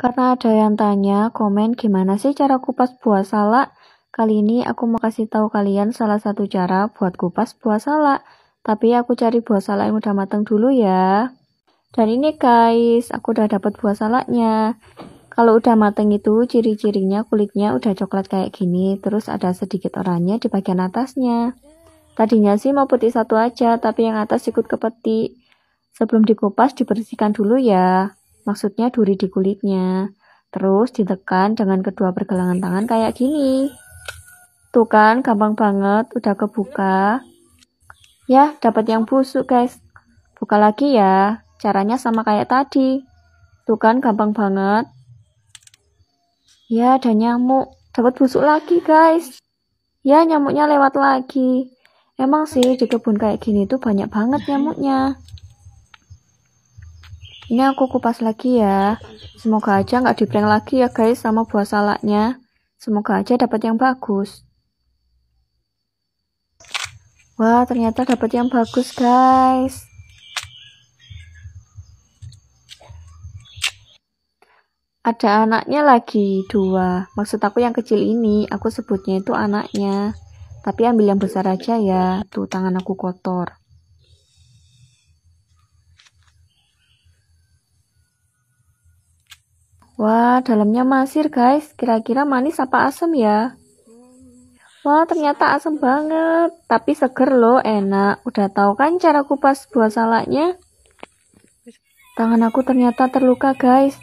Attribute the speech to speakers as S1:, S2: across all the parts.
S1: Karena ada yang tanya, komen gimana sih cara kupas buah salak? Kali ini aku mau kasih tahu kalian salah satu cara buat kupas buah salak. Tapi aku cari buah salak yang udah matang dulu ya. Dan ini guys, aku udah dapat buah salaknya. Kalau udah mateng itu ciri-cirinya kulitnya udah coklat kayak gini, terus ada sedikit oranye di bagian atasnya. Tadinya sih mau putih satu aja, tapi yang atas ikut kepetik. Sebelum dikupas dibersihkan dulu ya. Maksudnya duri di kulitnya. Terus ditekan dengan kedua pergelangan tangan kayak gini. Tuh kan, gampang banget, udah kebuka. Ya, dapat yang busuk guys. Buka lagi ya, caranya sama kayak tadi. Tuh kan, gampang banget. Ya, ada nyamuk. Dapat busuk lagi guys. Ya, nyamuknya lewat lagi. Emang sih di kebun kayak gini tuh banyak banget nyamuknya. Ini aku kupas lagi ya. Semoga aja nggak prank lagi ya guys sama buah salaknya. Semoga aja dapat yang bagus. Wah, ternyata dapat yang bagus guys. Ada anaknya lagi, dua. Maksud aku yang kecil ini, aku sebutnya itu anaknya. Tapi ambil yang besar aja ya, tuh tangan aku kotor. Wah, dalamnya masir guys. Kira-kira manis apa asam ya? Wah, ternyata asam banget. Tapi seger loh, enak. Udah tahu kan cara kupas buah salaknya? Tangan aku ternyata terluka guys.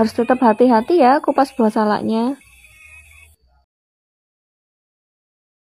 S1: Harus tetap hati-hati ya kupas buah salaknya.